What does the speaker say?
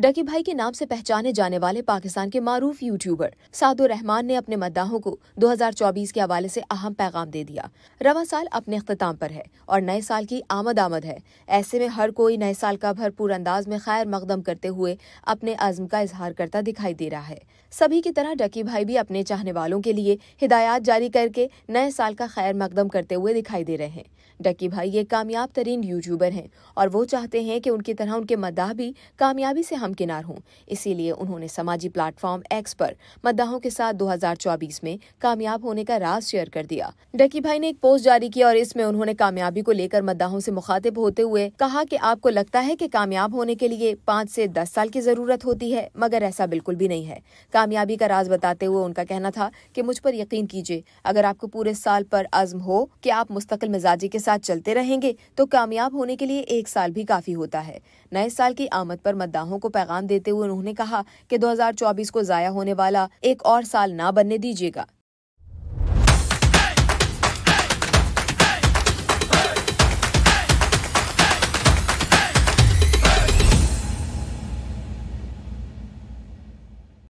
डकी भाई के नाम से पहचाने जाने वाले पाकिस्तान के मारूफ यूट्यूबर साधु रहमान ने अपने मद्दाहों को 2024 के हवाले से अहम पैगाम दे दिया रवा साल अपने अख्ताम पर है और नए साल की आमद आमद है ऐसे में हर कोई नए साल का भरपूर अंदाज में खैर मकदम करते हुए अपने आजम का इजहार करता दिखाई दे रहा है सभी की तरह डकी भाई भी अपने चाहने वालों के लिए हिदायत जारी करके नए साल का खैर मकदम करते हुए दिखाई दे रहे हैं डकी भाई ये कामयाब तरीन यूट्यूबर हैं और वो चाहते हैं कि उनकी तरह उनके मद्दाह भी कामयाबी से हमकिनार हूं इसीलिए उन्होंने समाजी प्लेटफॉर्म एक्स पर मद्दाहों के साथ 2024 में कामयाब होने का राज शेयर कर दिया डकी भाई ने एक पोस्ट जारी किया और इसमें उन्होंने कामयाबी को लेकर मद्दाहों से मुखातिब होते हुए कहा कि आपको लगता है कि कामयाब होने के लिए पाँच से दस साल की जरूरत होती है मगर ऐसा बिल्कुल भी नहीं है कामयाबी का राज बताते हुए उनका कहना था कि मुझ पर यकीन कीजिए अगर आपको पूरे साल पर आजम हो कि आप मुस्तकिल मिजाजी के साथ चलते रहेंगे तो कामयाब होने के लिए एक साल भी काफी होता है नए साल की आमद पर मद्दाहों को पैगाम देते हुए उन्होंने कहा कि 2024 को जाया होने वाला एक और साल ना बनने दीजिएगा